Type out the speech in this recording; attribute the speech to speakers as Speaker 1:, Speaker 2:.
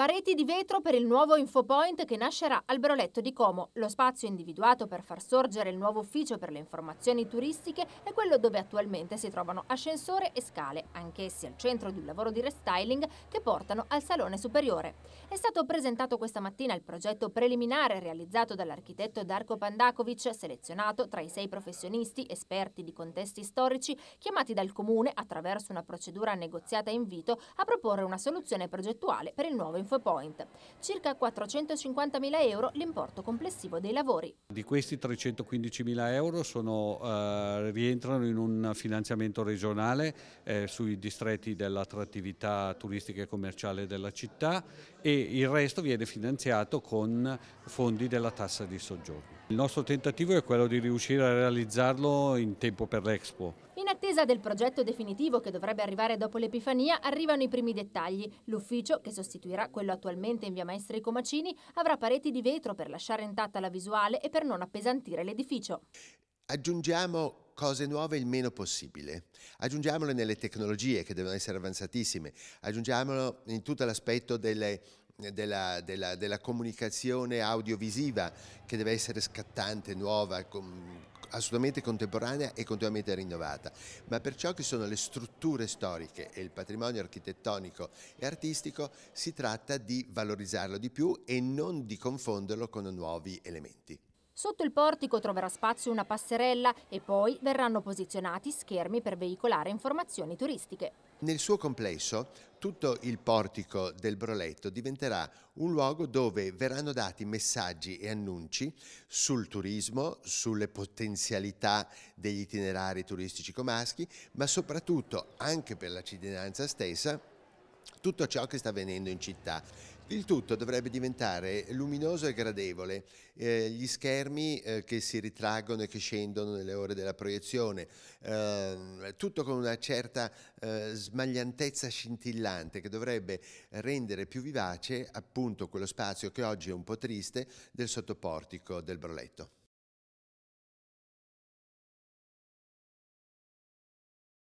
Speaker 1: Pareti di vetro per il nuovo infopoint che nascerà al Broletto di Como. Lo spazio individuato per far sorgere il nuovo ufficio per le informazioni turistiche è quello dove attualmente si trovano ascensore e scale, anch'essi al centro di un lavoro di restyling che portano al salone superiore. È stato presentato questa mattina il progetto preliminare realizzato dall'architetto Darko Pandakovic, selezionato tra i sei professionisti esperti di contesti storici chiamati dal comune attraverso una procedura negoziata in vito a proporre una soluzione progettuale per il nuovo infopoint InfoPoint. Circa 450.000 euro l'importo complessivo dei lavori.
Speaker 2: Di questi 315.000 euro sono, eh, rientrano in un finanziamento regionale eh, sui distretti dell'attrattività turistica e commerciale della città e il resto viene finanziato con fondi della tassa di soggiorno. Il nostro tentativo è quello di riuscire a realizzarlo in tempo per l'Expo.
Speaker 1: In attesa del progetto definitivo che dovrebbe arrivare dopo l'Epifania arrivano i primi dettagli. L'ufficio, che sostituirà quello attualmente in via Maestri Comacini, avrà pareti di vetro per lasciare intatta la visuale e per non appesantire l'edificio.
Speaker 3: Aggiungiamo cose nuove il meno possibile. Aggiungiamole nelle tecnologie che devono essere avanzatissime, aggiungiamolo in tutto l'aspetto delle della, della, della, comunicazione audiovisiva che deve essere scattante, nuova, con, assolutamente contemporanea e continuamente rinnovata, ma per ciò che sono le strutture storiche e il patrimonio architettonico e artistico si tratta di valorizzarlo di più e non di confonderlo con nuovi elementi.
Speaker 1: Sotto il portico troverà spazio una passerella e poi verranno posizionati schermi per veicolare informazioni turistiche.
Speaker 3: Nel suo complesso, tutto il portico del Broletto diventerà un luogo dove verranno dati messaggi e annunci sul turismo, sulle potenzialità degli itinerari turistici comaschi, ma soprattutto anche per la cittadinanza stessa tutto ciò che sta avvenendo in città. Il tutto dovrebbe diventare luminoso e gradevole. Eh, gli schermi eh, che si ritraggono e che scendono nelle ore della proiezione, eh, tutto con una certa eh, smagliantezza scintillante che dovrebbe rendere più vivace appunto quello spazio che oggi è un po' triste del sottoportico del Broletto.